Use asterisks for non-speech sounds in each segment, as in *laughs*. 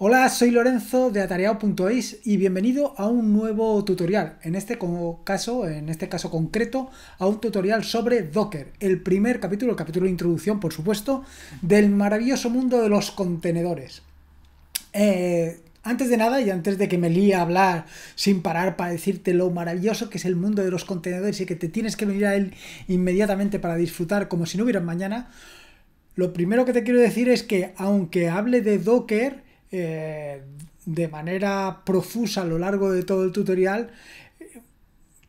Hola, soy Lorenzo de atareado.is y bienvenido a un nuevo tutorial. En este caso, en este caso concreto, a un tutorial sobre Docker, el primer capítulo, el capítulo de introducción, por supuesto, del maravilloso mundo de los contenedores. Eh, antes de nada y antes de que me líe a hablar sin parar para decirte lo maravilloso que es el mundo de los contenedores y que te tienes que venir a él inmediatamente para disfrutar como si no hubiera mañana, lo primero que te quiero decir es que aunque hable de Docker, eh, de manera profusa a lo largo de todo el tutorial, eh,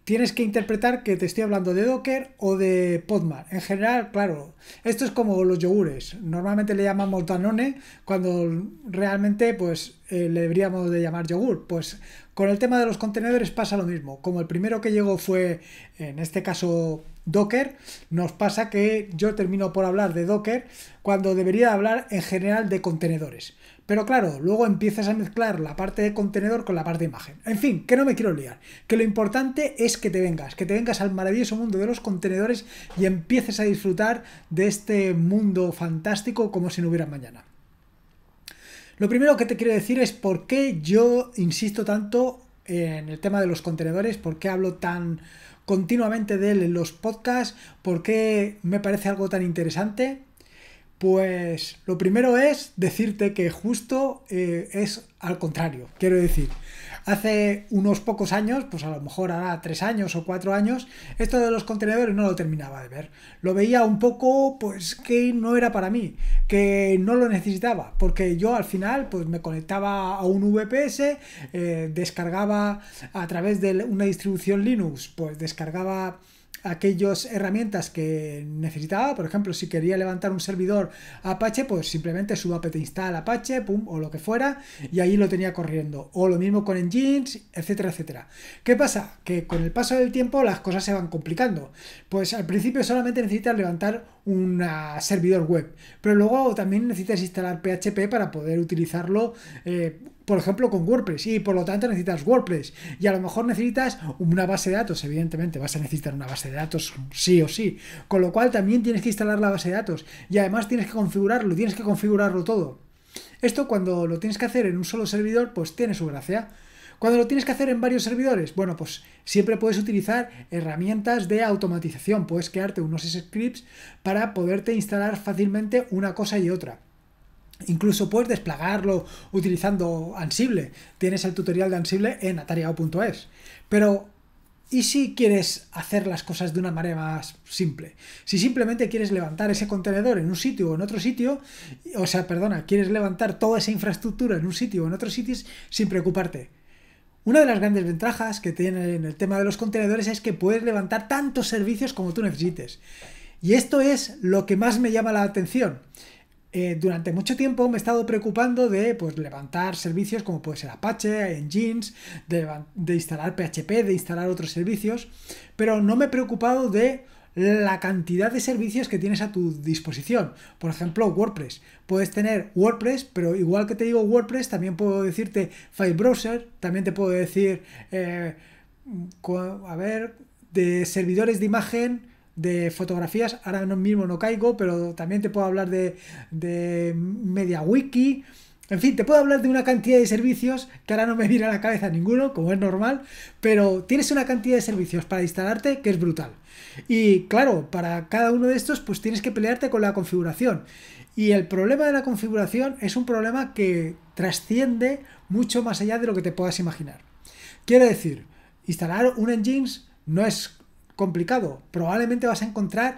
tienes que interpretar que te estoy hablando de Docker o de Podman. En general, claro, esto es como los yogures. Normalmente le llamamos Danone cuando realmente pues eh, le deberíamos de llamar yogur. Pues con el tema de los contenedores pasa lo mismo. Como el primero que llegó fue, en este caso, Docker, nos pasa que yo termino por hablar de Docker cuando debería hablar en general de contenedores. Pero claro, luego empiezas a mezclar la parte de contenedor con la parte de imagen. En fin, que no me quiero liar. Que lo importante es que te vengas, que te vengas al maravilloso mundo de los contenedores y empieces a disfrutar de este mundo fantástico como si no hubiera mañana. Lo primero que te quiero decir es por qué yo insisto tanto en el tema de los contenedores, por qué hablo tan continuamente de él en los podcasts, por qué me parece algo tan interesante. Pues lo primero es decirte que justo eh, es al contrario. Quiero decir, hace unos pocos años, pues a lo mejor hará tres años o cuatro años, esto de los contenedores no lo terminaba de ver. Lo veía un poco, pues que no era para mí, que no lo necesitaba, porque yo al final, pues me conectaba a un VPS, eh, descargaba a través de una distribución Linux, pues descargaba aquellas herramientas que necesitaba, por ejemplo, si quería levantar un servidor Apache, pues simplemente suba apt instala Apache, pum, o lo que fuera, y ahí lo tenía corriendo. O lo mismo con engines, etcétera, etcétera. ¿Qué pasa? Que con el paso del tiempo las cosas se van complicando. Pues al principio solamente necesitas levantar un servidor web, pero luego también necesitas instalar PHP para poder utilizarlo eh, por ejemplo, con WordPress. Y por lo tanto necesitas WordPress. Y a lo mejor necesitas una base de datos. Evidentemente vas a necesitar una base de datos sí o sí. Con lo cual también tienes que instalar la base de datos. Y además tienes que configurarlo. Tienes que configurarlo todo. Esto cuando lo tienes que hacer en un solo servidor, pues tiene su gracia. Cuando lo tienes que hacer en varios servidores, bueno, pues siempre puedes utilizar herramientas de automatización. Puedes crearte unos scripts para poderte instalar fácilmente una cosa y otra. Incluso puedes desplegarlo utilizando Ansible. Tienes el tutorial de Ansible en atariao.es. Pero, ¿y si quieres hacer las cosas de una manera más simple? Si simplemente quieres levantar ese contenedor en un sitio o en otro sitio, o sea, perdona, quieres levantar toda esa infraestructura en un sitio o en otros sitios sin preocuparte. Una de las grandes ventajas que tiene en el tema de los contenedores es que puedes levantar tantos servicios como tú necesites. Y esto es lo que más me llama la atención eh, durante mucho tiempo me he estado preocupando de pues, levantar servicios como puede ser Apache, Engines, de, de, instalar PHP, de instalar otros servicios, pero no me he preocupado de la cantidad de servicios que tienes a tu disposición. Por ejemplo, WordPress. Puedes tener WordPress, pero igual que te digo WordPress, también puedo decirte File Browser, también te puedo decir, eh, a ver, de servidores de imagen, de fotografías, ahora mismo no caigo, pero también te puedo hablar de, de media En fin, te puedo hablar de una cantidad de servicios que ahora no me viene a la cabeza ninguno, como es normal, pero tienes una cantidad de servicios para instalarte que es brutal. Y claro, para cada uno de estos, pues tienes que pelearte con la configuración. Y el problema de la configuración es un problema que trasciende mucho más allá de lo que te puedas imaginar. Quiero decir, instalar un engines no es complicado. Probablemente vas a encontrar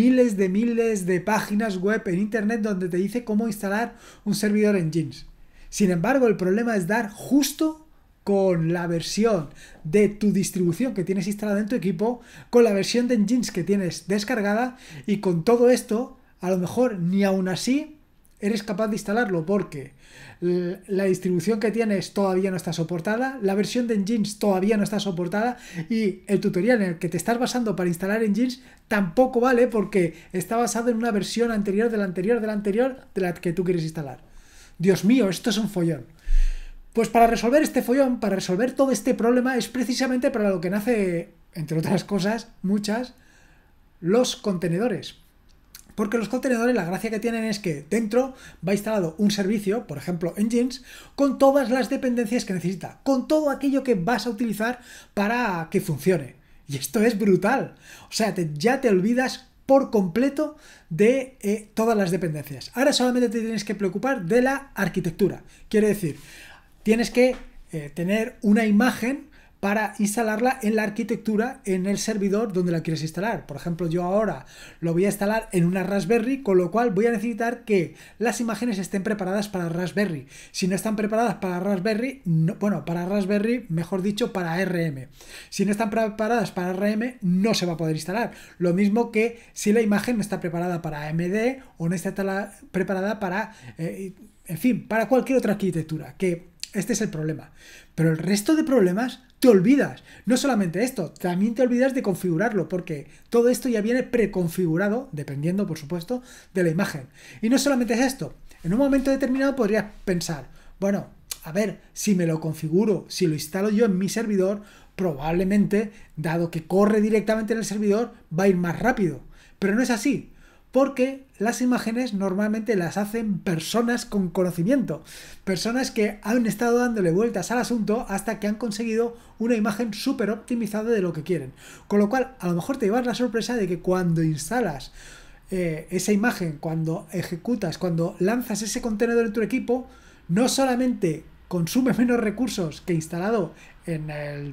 miles de miles de páginas web en internet donde te dice cómo instalar un servidor en Jeans. Sin embargo, el problema es dar justo con la versión de tu distribución que tienes instalada en tu equipo, con la versión de jeans que tienes descargada y con todo esto, a lo mejor ni aún así eres capaz de instalarlo porque la distribución que tienes todavía no está soportada, la versión de Engines todavía no está soportada y el tutorial en el que te estás basando para instalar Engines tampoco vale porque está basado en una versión anterior de la anterior de la anterior de la que tú quieres instalar. Dios mío, esto es un follón. Pues para resolver este follón, para resolver todo este problema es precisamente para lo que nace, entre otras cosas, muchas, los contenedores. Porque los contenedores, la gracia que tienen es que dentro va instalado un servicio, por ejemplo Engines, con todas las dependencias que necesita, con todo aquello que vas a utilizar para que funcione. Y esto es brutal. O sea, ya te olvidas por completo de eh, todas las dependencias. Ahora solamente te tienes que preocupar de la arquitectura. Quiere decir, tienes que eh, tener una imagen para instalarla en la arquitectura, en el servidor donde la quieres instalar. Por ejemplo, yo ahora lo voy a instalar en una Raspberry, con lo cual voy a necesitar que las imágenes estén preparadas para Raspberry. Si no están preparadas para Raspberry, bueno, para Raspberry, mejor dicho, para RM. Si no están preparadas para RM, no se va a poder instalar. Lo mismo que si la imagen no está preparada para md o no está preparada para, eh, en fin, para cualquier otra arquitectura que este es el problema. Pero el resto de problemas te olvidas. No solamente esto, también te olvidas de configurarlo, porque todo esto ya viene preconfigurado, dependiendo, por supuesto, de la imagen. Y no solamente es esto. En un momento determinado podrías pensar, bueno, a ver, si me lo configuro, si lo instalo yo en mi servidor, probablemente, dado que corre directamente en el servidor, va a ir más rápido. Pero no es así porque las imágenes normalmente las hacen personas con conocimiento, personas que han estado dándole vueltas al asunto hasta que han conseguido una imagen súper optimizada de lo que quieren. Con lo cual, a lo mejor te llevas la sorpresa de que cuando instalas eh, esa imagen, cuando ejecutas, cuando lanzas ese contenedor en tu equipo, no solamente consume *laughs* menos recursos que instalado en el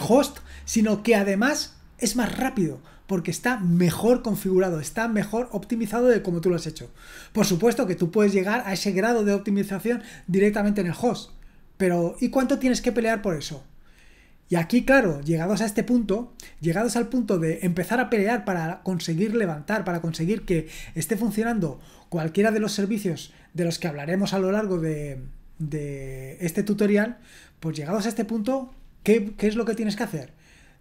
host, sino que además es más rápido porque está mejor configurado, está mejor optimizado de como tú lo has hecho. Por supuesto que tú puedes llegar a ese grado de optimización directamente en el host, pero ¿y cuánto tienes que pelear por eso? Y aquí, claro, llegados a este punto, llegados al punto de empezar a pelear para conseguir levantar, para conseguir que esté funcionando cualquiera de los servicios de los que hablaremos a lo largo de, este tutorial, pues llegados a este punto, ¿qué es lo que tienes que hacer?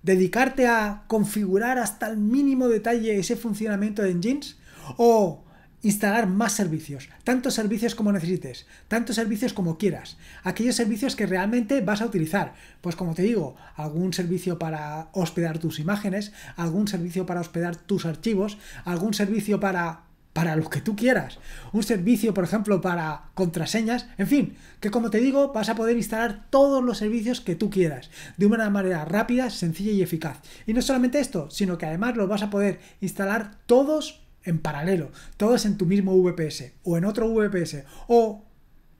dedicarte a configurar hasta el mínimo detalle ese funcionamiento de engines o instalar más servicios, tantos servicios como necesites, tantos servicios como quieras, aquellos servicios que realmente vas a utilizar, pues como te digo, algún servicio para hospedar tus imágenes, algún servicio para hospedar tus archivos, algún servicio para para los que tú quieras. Un servicio, por ejemplo, para contraseñas. En fin, que como te digo, vas a poder instalar todos los servicios que tú quieras, de una manera rápida, sencilla y eficaz. Y no solamente esto, sino que además los vas a poder instalar todos en paralelo, todos en tu mismo VPS o en otro VPS o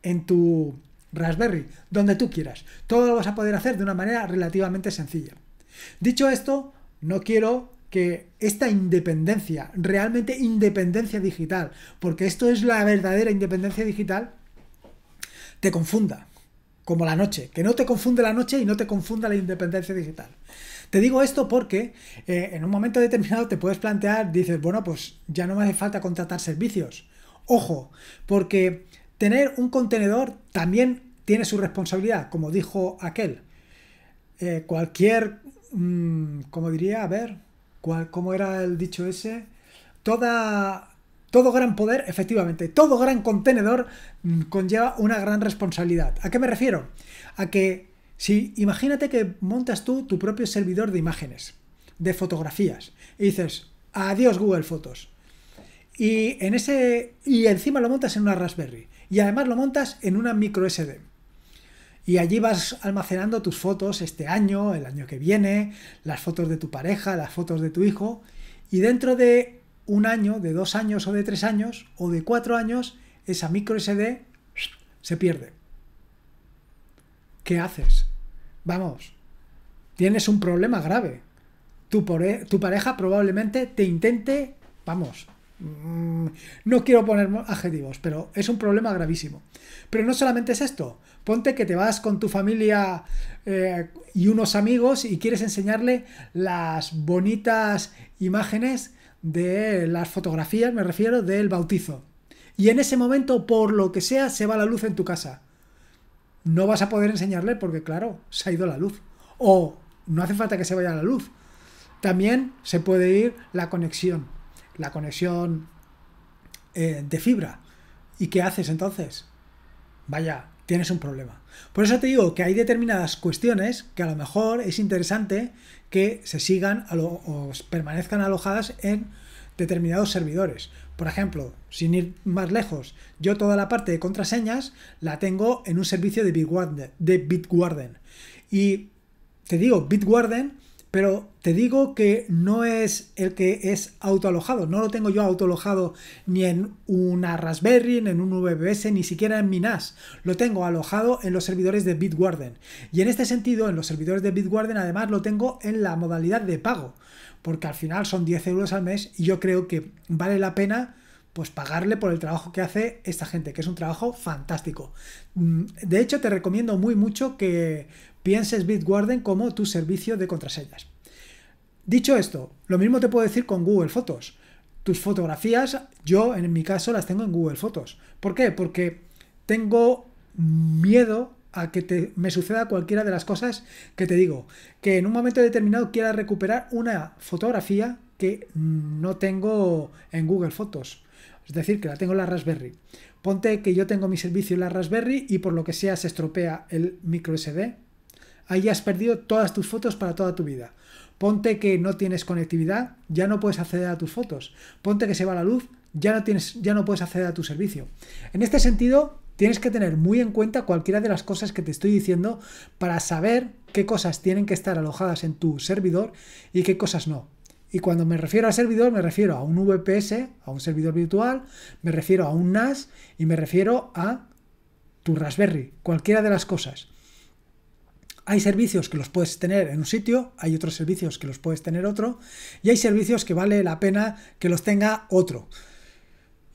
en tu Raspberry, donde tú quieras. Todo lo vas a poder hacer de una manera relativamente sencilla. Dicho esto, no quiero que esta independencia, realmente independencia digital, porque esto es la verdadera independencia digital, te confunda, como la noche, que no te confunde la noche y no te confunda la independencia digital. Te digo esto porque eh, en un momento determinado te puedes plantear, dices, bueno, pues ya no me hace falta contratar servicios. Ojo, porque tener un contenedor también tiene su responsabilidad, como dijo aquel. Eh, cualquier, mm, como diría, a ver, como era el dicho ese? Toda, todo gran poder, efectivamente, todo gran contenedor mm, conlleva una gran responsabilidad. ¿A qué me refiero? A que si imagínate que montas tú tu propio servidor de imágenes, de fotografías, y dices, adiós Google Fotos. Y en ese. Y encima lo montas en una Raspberry. Y además lo montas en una micro SD y allí vas almacenando tus fotos este año, el año que viene, las fotos de tu pareja, las fotos de tu hijo y dentro de un año, de dos años o de tres años o de cuatro años, esa micro SD se pierde. ¿Qué haces? Vamos, tienes un problema grave. Tu, tu pareja probablemente te intente, vamos, Mm, no quiero poner adjetivos, pero es un problema gravísimo. Pero no solamente es esto. Ponte que te vas con tu familia eh, y unos amigos y quieres enseñarle las bonitas imágenes de las fotografías, me refiero, del bautizo. Y en ese momento, por lo que sea, se va la luz en tu casa. No vas a poder enseñarle porque, claro, se ha ido la luz. O no hace falta que se vaya la luz. También se puede ir la conexión la conexión eh, de fibra. ¿Y qué haces entonces? Vaya, tienes un problema. Por eso te digo que hay determinadas cuestiones que a lo mejor es interesante que se sigan a o permanezcan alojadas en determinados servidores. Por ejemplo, sin ir más lejos, yo toda la parte de contraseñas la tengo en un servicio de Bitwarden. De Bitwarden. Y te digo, Bitwarden pero te digo que no es el que es autoalojado, no lo tengo yo autoalojado ni en una Raspberry, ni en un VBS, ni siquiera en mi NAS, lo tengo alojado en los servidores de Bitwarden. Y en este sentido, en los servidores de Bitwarden además lo tengo en la modalidad de pago, porque al final son 10 euros al mes y yo creo que vale la pena pues pagarle por el trabajo que hace esta gente, que es un trabajo fantástico. Mm, de hecho, te recomiendo muy mucho que pienses Bitwarden como tu servicio de contraseñas. Dicho esto, lo mismo te puedo decir con Google Fotos. Tus fotografías, yo en mi caso las tengo en Google Fotos. ¿Por qué? Porque tengo miedo a que me suceda cualquiera de las cosas que te digo. Que en un momento determinado quiera recuperar una fotografía que no tengo en Google Fotos. Es decir, que la tengo en la Raspberry. Ponte que yo tengo mi servicio en la Raspberry y por lo que sea se estropea el micro SD. Ahí has perdido todas tus fotos para toda tu vida. Ponte que no tienes conectividad, ya no puedes acceder a tus fotos. Ponte que se va la luz, ya no, tienes, ya no puedes acceder a tu servicio. En este sentido, tienes que tener muy en cuenta cualquiera de las cosas que te estoy diciendo para saber qué cosas tienen que estar alojadas en tu servidor y qué cosas no. Y cuando me refiero a servidor, me refiero a un VPS, a un servidor virtual, me refiero a un NAS y me refiero a tu Raspberry, cualquiera de las cosas. Hay servicios que los puedes tener en un sitio, hay otros servicios que los puedes tener otro, y hay servicios que vale la pena que los tenga otro.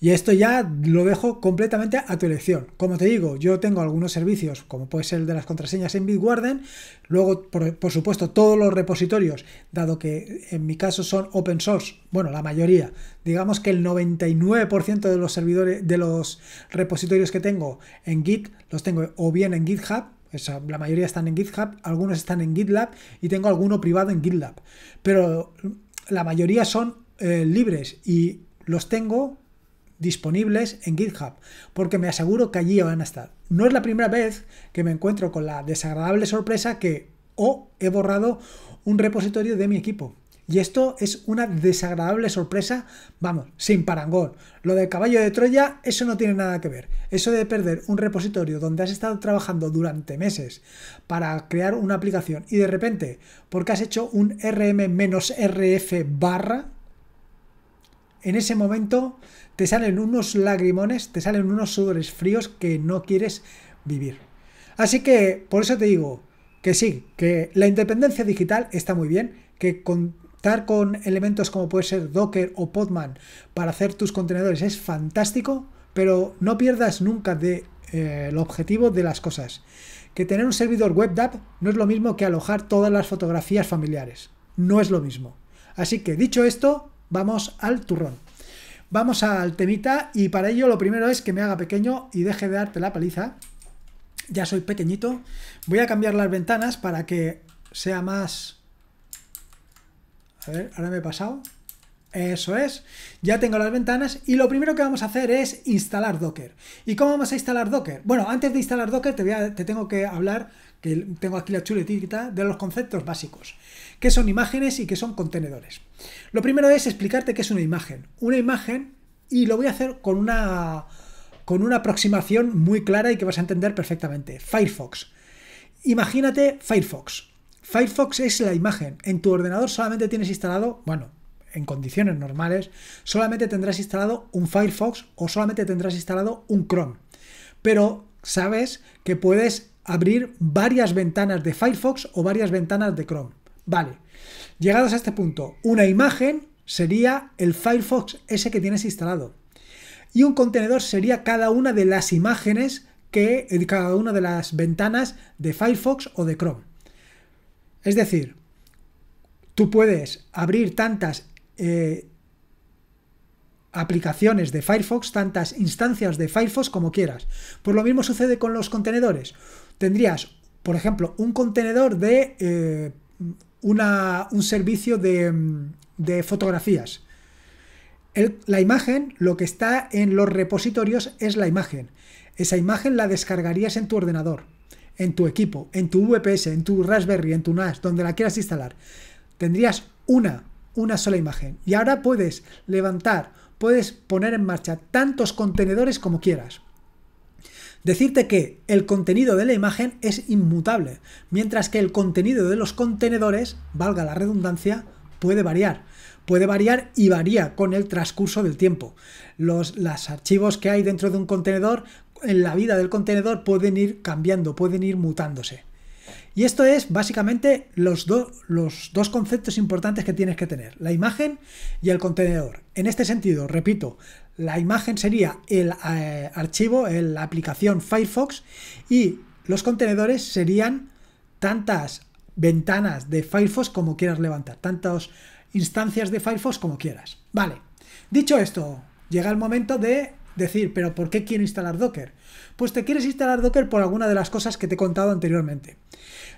Y esto ya lo dejo completamente a tu elección. Como te digo, yo tengo algunos servicios, como puede ser el de las contraseñas en Bitwarden, luego, por, supuesto, todos los repositorios, dado que en mi caso son open source, bueno, la mayoría, digamos que el 99% de los servidores, de los repositorios que tengo en Git, los tengo o bien en GitHub, la mayoría están en GitHub, algunos están en GitLab y tengo alguno privado en GitLab. Pero la mayoría son eh, libres y los tengo disponibles en GitHub, porque me aseguro que allí van a estar. No es la primera vez que me encuentro con la desagradable sorpresa que o he borrado un repositorio de mi equipo. Y esto es una desagradable sorpresa, vamos, sin parangón. Lo del caballo de Troya, eso no tiene nada que ver. Eso de perder un repositorio donde has estado trabajando durante meses para crear una aplicación y de repente, porque has hecho un rm-rf barra, en ese momento te salen unos lagrimones, te salen unos sudores fríos que no quieres vivir. Así que por eso te digo que sí, que la independencia digital está muy bien, que contar con elementos como puede ser Docker o Podman para hacer tus contenedores es fantástico, pero no pierdas nunca de, eh, el objetivo de las cosas. Que tener un servidor web no es lo mismo que alojar todas las fotografías familiares. No es lo mismo. Así que dicho esto, vamos al turrón. Vamos al temita y para ello lo primero es que me haga pequeño y deje de darte la paliza. Ya soy pequeñito. Voy a cambiar las ventanas para que sea más... A ver, ahora me he pasado. Eso es, ya tengo las ventanas y lo primero que vamos a hacer es instalar Docker. ¿Y cómo vamos a instalar Docker? Bueno, antes de instalar Docker te, te tengo que hablar que tengo aquí la chuletita de los conceptos básicos, qué son imágenes y qué son contenedores. Lo primero es explicarte qué es una imagen. Una imagen, y lo voy a hacer con una, con una aproximación muy clara y que vas a entender perfectamente. Firefox. Imagínate Firefox. Firefox es la imagen. En tu ordenador solamente tienes instalado, bueno, en condiciones normales, solamente tendrás instalado un Firefox o solamente tendrás instalado un Chrome. Pero sabes que puedes abrir varias ventanas de Firefox o varias ventanas de Chrome. Vale, llegados a este punto, una imagen sería el Firefox ese que tienes instalado. Y un contenedor sería cada una de las imágenes que eh, cada una de las ventanas de Firefox o de Chrome. Es decir, tú puedes abrir tantas eh, aplicaciones de Firefox, tantas instancias de Firefox como quieras. Pues lo mismo sucede con los contenedores tendrías, por ejemplo, un contenedor de eh, un servicio de, fotografías. la imagen, lo que está en los repositorios es la imagen. Esa imagen la descargarías en tu ordenador, en tu equipo, en tu VPS, en tu Raspberry, en tu NAS, donde la quieras instalar. Tendrías una, una sola imagen. Y ahora puedes levantar, puedes poner en marcha tantos contenedores como quieras. Decirte que el contenido de la imagen es inmutable, mientras que el contenido de los contenedores, valga la redundancia, puede variar. Puede variar y varía con el transcurso del tiempo. Los archivos que hay dentro de un contenedor, en la vida del contenedor, pueden ir cambiando, pueden ir mutándose. Y esto es básicamente los, los dos conceptos importantes que tienes que tener, la imagen y el contenedor. En este sentido, repito, la imagen sería el eh, archivo, la aplicación Firefox y los contenedores serían tantas ventanas de Firefox como quieras levantar, tantas instancias de Firefox como quieras. Vale, dicho esto, llega el momento de decir, pero ¿por qué quiero instalar Docker? Pues te quieres instalar Docker por alguna de las cosas que te he contado anteriormente.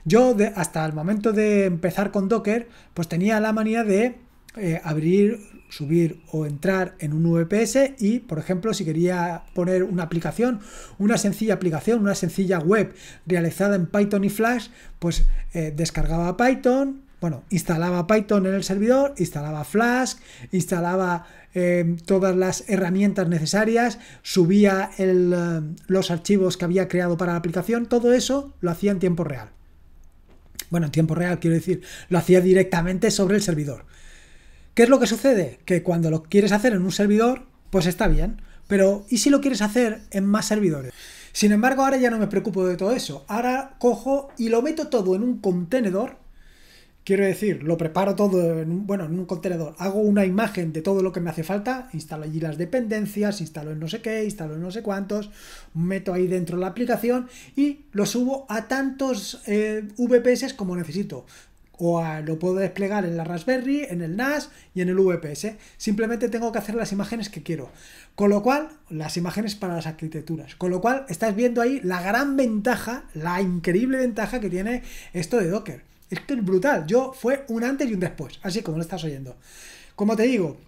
Yo hasta el momento de empezar con Docker, pues tenía la manía de eh, abrir, subir o entrar en un VPS y, por ejemplo, si quería poner una aplicación, una sencilla aplicación, una sencilla web realizada en Python y Flash, pues eh, descargaba Python, bueno, instalaba Python en el servidor, instalaba Flask, instalaba eh, todas las herramientas necesarias, subía los archivos que había creado para la aplicación, todo eso lo hacía en tiempo real. Bueno, en tiempo real, quiero decir, lo hacía directamente sobre el servidor. ¿Qué es lo que sucede? Que cuando lo quieres hacer en un servidor, pues está bien. Pero, ¿y si lo quieres hacer en más servidores? Sin embargo, ahora ya no me preocupo de todo eso. Ahora cojo y lo meto todo en un contenedor Quiero decir, lo preparo todo en un, bueno, en un contenedor. Hago una imagen de todo lo que me hace falta, instalo allí las dependencias, instalo en no sé qué, instalo en no sé cuántos, meto ahí dentro la aplicación y lo subo a tantos eh, VPS como necesito. O lo puedo desplegar en la Raspberry, en el NAS y en el VPS. Simplemente tengo que hacer las imágenes que quiero. Con lo cual, las imágenes para las arquitecturas. Con lo cual, estás viendo ahí la gran ventaja, la increíble ventaja que tiene esto de Docker es que es brutal. Yo fue un antes y un después, así como lo estás oyendo. Como te digo,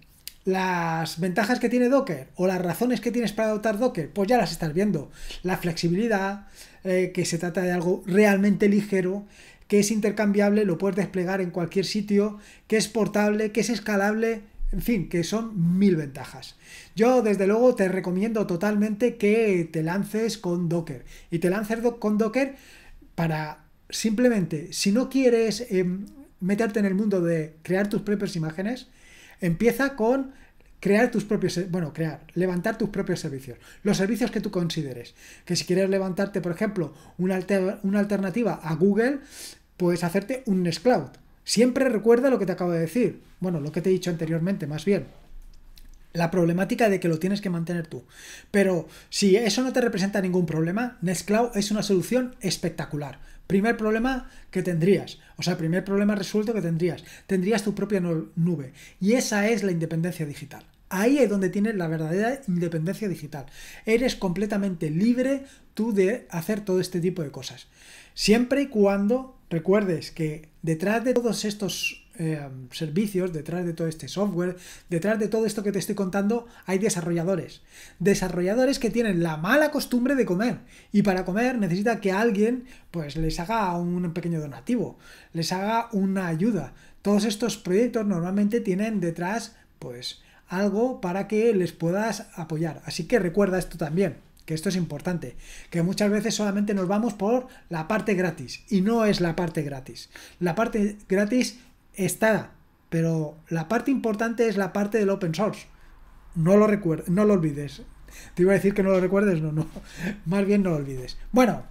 las ventajas que tiene Docker o las razones que tienes para adoptar Docker, pues ya las estás viendo. La flexibilidad, eh, que se trata de algo realmente ligero, que es intercambiable, lo puedes desplegar en cualquier sitio, que es portable, que es escalable, en fin, que son mil ventajas. Yo desde luego te recomiendo totalmente que te lances con Docker y te lances con Docker para simplemente, si no quieres em, meterte en el mundo de crear tus propias imágenes, empieza con crear tus propios, bueno, crear, levantar tus propios servicios, los servicios que tú consideres. Que si quieres levantarte, por ejemplo, una, alternativa a Google, puedes hacerte un Nextcloud. Siempre recuerda lo que te acabo de decir, bueno, lo que te he dicho anteriormente, más bien la problemática de que lo tienes que mantener tú. Pero si eso no te representa ningún problema, Nextcloud es una solución espectacular. Primer problema que tendrías, o sea, primer problema resuelto que tendrías, tendrías tu propia nube. Y esa es la independencia digital. Ahí es donde tienes la verdadera independencia digital. Eres completamente libre tú de hacer todo este tipo de cosas. Siempre y cuando recuerdes que detrás de todos estos Em, servicios, detrás de todo este software, detrás de todo esto que te estoy contando, hay desarrolladores. Desarrolladores que tienen la mala costumbre de comer. Y para comer necesita que alguien pues les haga un pequeño donativo, les haga una ayuda. Todos estos proyectos normalmente tienen detrás pues algo para que les puedas apoyar. Así que recuerda esto también que esto es importante, que muchas veces solamente nos vamos por la parte gratis y no es la parte gratis. La parte gratis está, pero la parte importante es la parte del open source. No lo, no lo olvides. Te iba a decir que no lo recuerdes, no, no. *laughs* Más bien no lo olvides. Bueno,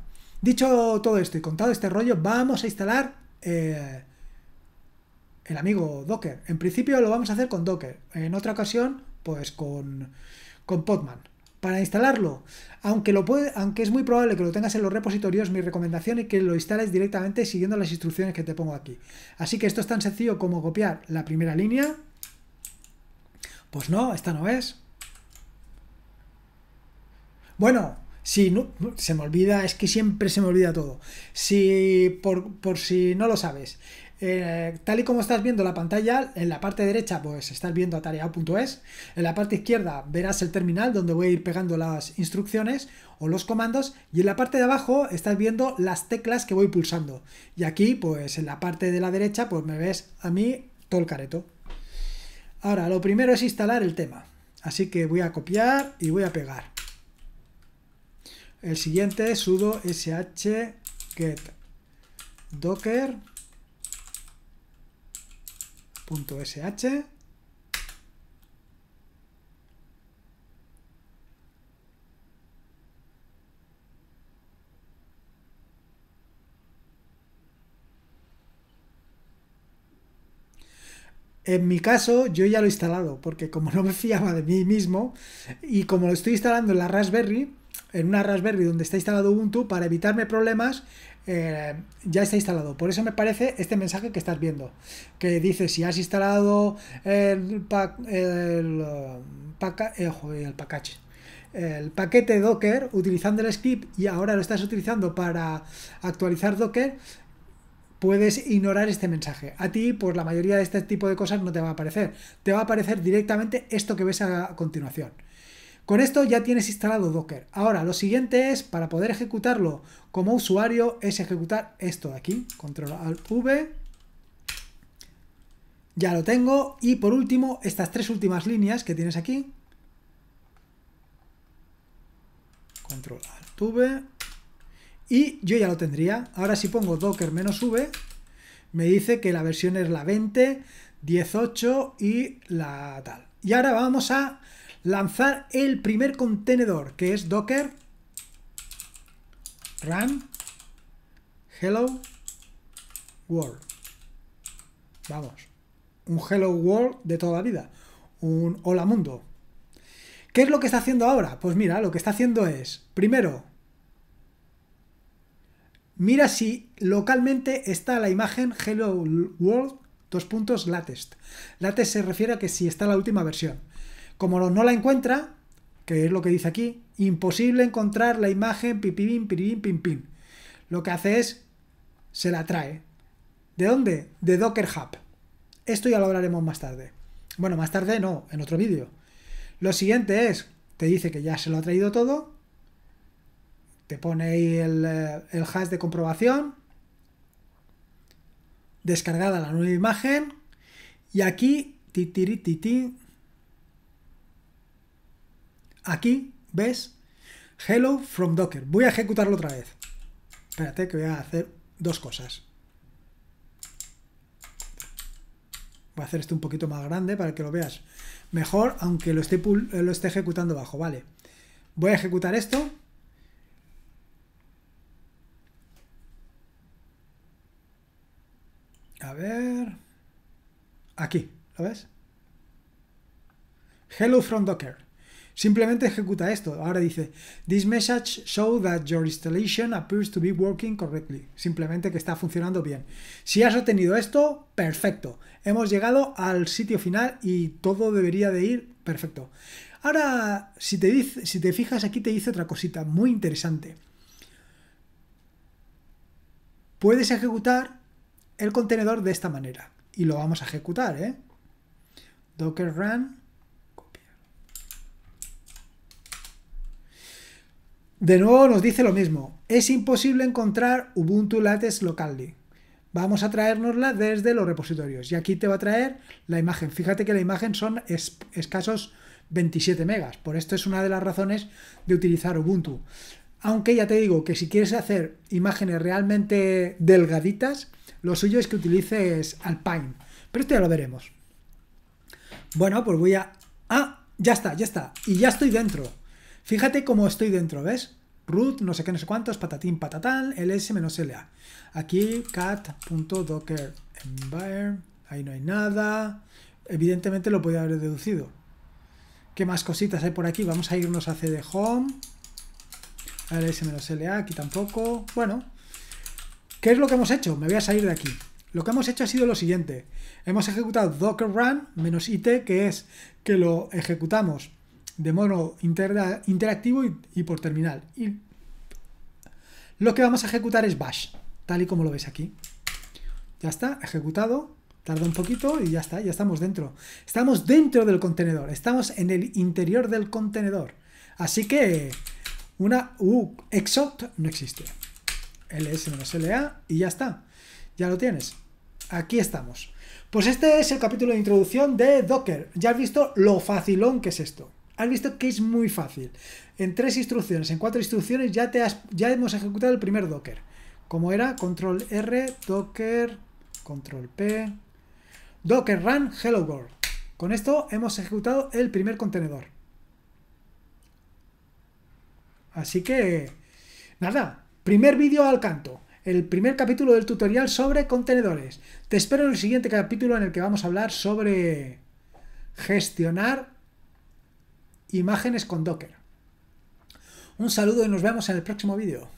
dicho todo esto y contado este rollo, vamos a instalar eh, el amigo Docker. En principio lo vamos a hacer con Docker. En otra ocasión, pues con, con Podman para instalarlo, aunque, lo puede, aunque es muy probable que lo tengas en los repositorios, mi recomendación es que lo instales directamente siguiendo las instrucciones que te pongo aquí. Así que esto es tan sencillo como copiar la primera línea. Pues no, esta no es. Bueno, si no, se me olvida, es que siempre se me olvida todo. Si por, por si no lo sabes, eh, tal y como estás viendo la pantalla, en la parte derecha pues estás viendo atareado.es, en la parte izquierda verás el terminal donde voy a ir pegando las instrucciones o los comandos y en la parte de abajo estás viendo las teclas que voy pulsando y aquí pues en la parte de la derecha pues me ves a mí todo el careto. Ahora lo primero es instalar el tema, así que voy a copiar y voy a pegar. El siguiente sudo sh get docker .sh En mi caso, yo ya lo he instalado, porque como no me fiaba de mí mismo, y como lo estoy instalando en la Raspberry, en una Raspberry donde está instalado Ubuntu, para evitarme problemas, eh, ya está instalado. Por eso me parece este mensaje que estás viendo, que dice si has instalado el, pack, el, eh, eh, el package el paquete Docker utilizando el script y ahora lo estás utilizando para actualizar Docker, puedes ignorar este mensaje. A ti, pues la mayoría de este tipo de cosas no te va a aparecer. Te va a aparecer directamente esto que ves a continuación. Con esto ya tienes instalado Docker. Ahora, lo siguiente es, para poder ejecutarlo como usuario, es ejecutar esto de aquí. Control Alt V. Ya lo tengo. Y por último, estas tres últimas líneas que tienes aquí. Control Alt V. Y yo ya lo tendría. Ahora si pongo Docker menos V, me dice que la versión es la 20, 18 y la tal. Y ahora vamos a lanzar el primer contenedor, que es docker run hello world. Vamos, un hello world de toda la vida, un hola mundo. ¿Qué es lo que está haciendo ahora? Pues mira, lo que está haciendo es, primero, mira si localmente está la imagen hello world dos puntos latest. Latest se refiere a que si está la última versión. Como no la encuentra, que es lo que dice aquí, imposible encontrar la imagen pipibim, pipibim, pim, Lo que hace es, se la trae. ¿De dónde? De Docker Hub. Esto ya lo hablaremos más tarde. Bueno, más tarde no, en otro vídeo. Lo siguiente es, te dice que ya se lo ha traído todo, te pone ahí el, eh, hash de comprobación, descargada la nueva imagen, y aquí, titiri, Aquí ves hello from Docker. Voy a ejecutarlo otra vez. Espérate que voy a hacer dos cosas. Voy a hacer esto un poquito más grande para que lo veas mejor, aunque lo esté, eh, lo esté ejecutando bajo, vale. Voy a ejecutar esto. A ver... Aquí, ¿lo ves? Hello from Docker. Simplemente ejecuta esto. Ahora dice, this message show that your installation appears to be working correctly. Simplemente que está funcionando bien. Si has obtenido esto, perfecto. Hemos llegado al sitio final y todo debería de ir perfecto. Ahora, si te, si te fijas aquí te dice otra cosita muy interesante. Puedes ejecutar el contenedor de esta manera. Y lo vamos a ejecutar, ¿eh? Docker run De nuevo nos dice lo mismo, es imposible encontrar Ubuntu Latex Locally. Vamos a traérnosla desde los repositorios y aquí te va a traer la imagen. Fíjate que la imagen son escasos 27 megas, por esto es una de las razones de utilizar Ubuntu. Aunque ya te digo que si quieres hacer imágenes realmente delgaditas, lo suyo es que utilices Alpine, pero esto ya lo veremos. Bueno, pues voy a... Ah, ya está, ya está, y ya estoy dentro. Fíjate cómo estoy dentro, ¿ves? root, no sé qué, no sé cuántos, patatín, patatán, ls-la. Aquí cat.docker ahí no hay nada. Evidentemente lo podía haber deducido. ¿Qué más cositas hay por aquí? Vamos a irnos a cd home, ls-la, aquí tampoco. Bueno, ¿qué es lo que hemos hecho? Me voy a salir de aquí. Lo que hemos hecho ha sido lo siguiente. Hemos ejecutado docker run menos it, que es que lo ejecutamos de modo interactivo y, por terminal. Y lo que vamos a ejecutar es bash, tal y como lo ves aquí. Ya está, ejecutado. Tarda un poquito y ya está, ya estamos dentro. Estamos dentro del contenedor, estamos en el interior del contenedor. Así que una uh, no existe. ls-la y ya está. Ya lo tienes. Aquí estamos. Pues este es el capítulo de introducción de Docker. Ya has visto lo facilón que es esto. Has visto que es muy fácil. En tres instrucciones, en cuatro instrucciones ya, te has, ya hemos ejecutado el primer Docker. Como era, control R, Docker, control P, Docker run hello world. Con esto hemos ejecutado el primer contenedor. Así que, nada, primer vídeo al canto el primer capítulo del tutorial sobre contenedores. Te espero en el siguiente capítulo en el que vamos a hablar sobre gestionar imágenes con Docker. Un saludo y nos vemos en el próximo vídeo.